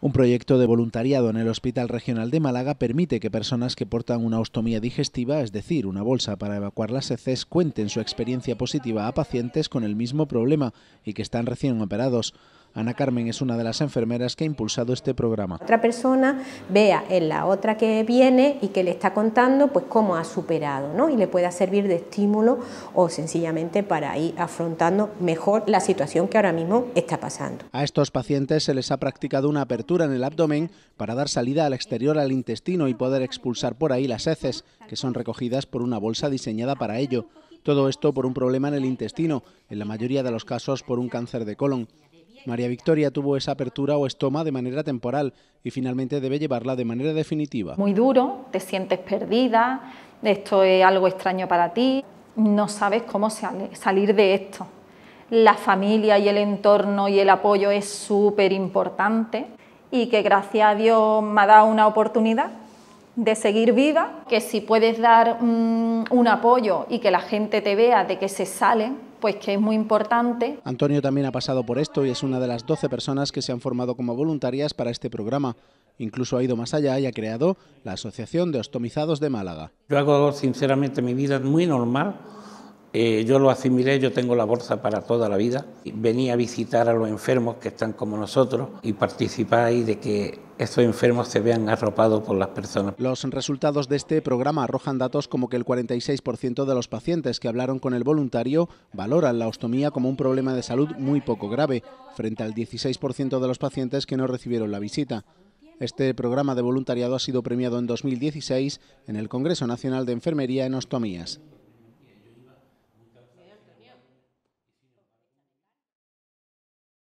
Un proyecto de voluntariado en el Hospital Regional de Málaga permite que personas que portan una ostomía digestiva, es decir, una bolsa para evacuar las heces, cuenten su experiencia positiva a pacientes con el mismo problema y que están recién operados. Ana Carmen es una de las enfermeras que ha impulsado este programa. Otra persona vea en la otra que viene y que le está contando pues cómo ha superado ¿no? y le pueda servir de estímulo o sencillamente para ir afrontando mejor la situación que ahora mismo está pasando. A estos pacientes se les ha practicado una apertura en el abdomen para dar salida al exterior al intestino y poder expulsar por ahí las heces, que son recogidas por una bolsa diseñada para ello. Todo esto por un problema en el intestino, en la mayoría de los casos por un cáncer de colon. María Victoria tuvo esa apertura o estoma de manera temporal y finalmente debe llevarla de manera definitiva. Muy duro, te sientes perdida, esto es algo extraño para ti, no sabes cómo salir de esto. La familia y el entorno y el apoyo es súper importante y que gracias a Dios me ha dado una oportunidad de seguir viva, que si puedes dar mm, un apoyo y que la gente te vea de que se sale pues que es muy importante. Antonio también ha pasado por esto y es una de las 12 personas que se han formado como voluntarias para este programa. Incluso ha ido más allá y ha creado la Asociación de Ostomizados de Málaga. Yo hago sinceramente mi vida muy normal eh, yo lo asimilé, yo tengo la bolsa para toda la vida. Venía a visitar a los enfermos que están como nosotros y participar ahí de que estos enfermos se vean arropados por las personas. Los resultados de este programa arrojan datos como que el 46% de los pacientes que hablaron con el voluntario valoran la ostomía como un problema de salud muy poco grave, frente al 16% de los pacientes que no recibieron la visita. Este programa de voluntariado ha sido premiado en 2016 en el Congreso Nacional de Enfermería en Ostomías.